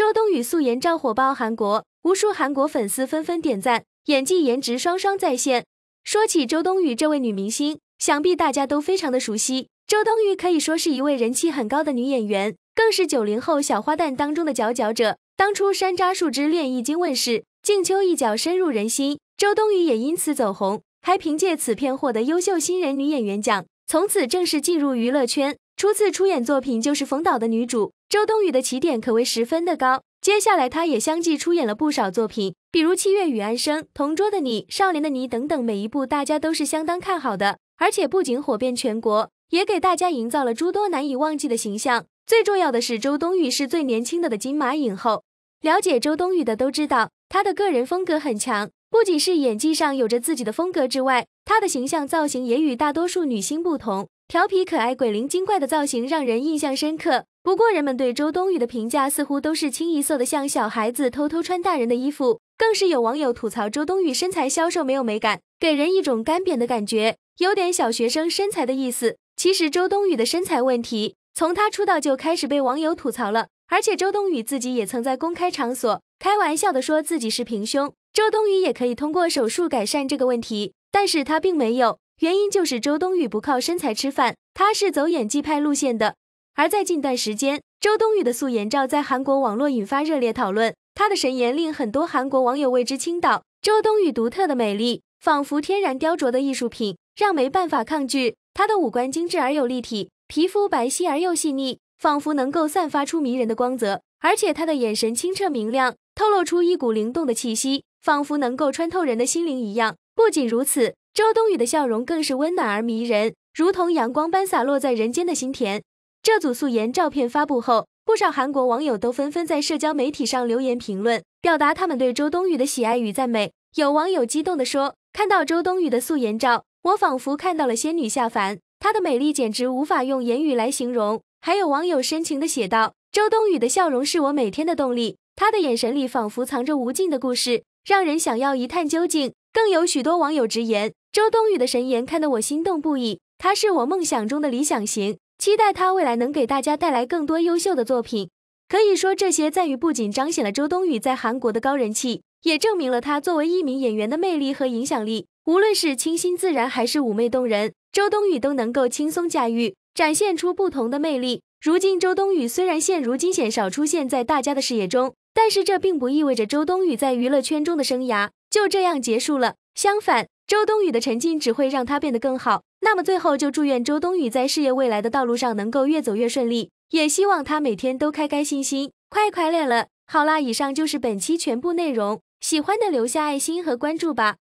周冬雨素颜照火爆韩国，无数韩国粉丝纷纷点赞，演技颜值双双在线。说起周冬雨这位女明星，想必大家都非常的熟悉。周冬雨可以说是一位人气很高的女演员，更是九零后小花旦当中的佼佼者。当初《山楂树之恋》一经问世，静秋一角深入人心，周冬雨也因此走红，还凭借此片获得优秀新人女演员奖，从此正式进入娱乐圈。初次出演作品就是冯导的女主。周冬雨的起点可谓十分的高，接下来她也相继出演了不少作品，比如《七月与安生》《同桌的你》《少年的你》等等，每一部大家都是相当看好的，而且不仅火遍全国，也给大家营造了诸多难以忘记的形象。最重要的是，周冬雨是最年轻的的金马影后。了解周冬雨的都知道，她的个人风格很强，不仅是演技上有着自己的风格之外，她的形象造型也与大多数女星不同，调皮可爱、鬼灵精怪的造型让人印象深刻。不过，人们对周冬雨的评价似乎都是清一色的，像小孩子偷偷穿大人的衣服，更是有网友吐槽周冬雨身材消瘦，没有美感，给人一种干瘪的感觉，有点小学生身材的意思。其实，周冬雨的身材问题从她出道就开始被网友吐槽了，而且周冬雨自己也曾在公开场所开玩笑的说自己是平胸。周冬雨也可以通过手术改善这个问题，但是她并没有，原因就是周冬雨不靠身材吃饭，她是走演技派路线的。而在近段时间，周冬雨的素颜照在韩国网络引发热烈讨论，她的神颜令很多韩国网友为之倾倒。周冬雨独特的美丽，仿佛天然雕琢的艺术品，让没办法抗拒。她的五官精致而有立体，皮肤白皙而又细腻，仿佛能够散发出迷人的光泽。而且她的眼神清澈明亮，透露出一股灵动的气息，仿佛能够穿透人的心灵一样。不仅如此，周冬雨的笑容更是温暖而迷人，如同阳光般洒落在人间的心田。这组素颜照片发布后，不少韩国网友都纷纷在社交媒体上留言评论，表达他们对周冬雨的喜爱与赞美。有网友激动地说：“看到周冬雨的素颜照，我仿佛看到了仙女下凡，她的美丽简直无法用言语来形容。”还有网友深情地写道：“周冬雨的笑容是我每天的动力，她的眼神里仿佛藏着无尽的故事，让人想要一探究竟。”更有许多网友直言：“周冬雨的神颜看得我心动不已，她是我梦想中的理想型。”期待他未来能给大家带来更多优秀的作品。可以说，这些赞誉不仅彰显了周冬雨在韩国的高人气，也证明了她作为一名演员的魅力和影响力。无论是清新自然，还是妩媚动人，周冬雨都能够轻松驾驭，展现出不同的魅力。如今，周冬雨虽然现如今鲜少出现在大家的视野中，但是这并不意味着周冬雨在娱乐圈中的生涯就这样结束了。相反，周冬雨的沉浸只会让他变得更好。那么最后，就祝愿周冬雨在事业未来的道路上能够越走越顺利，也希望她每天都开开心心、快快乐乐。好啦，以上就是本期全部内容，喜欢的留下爱心和关注吧。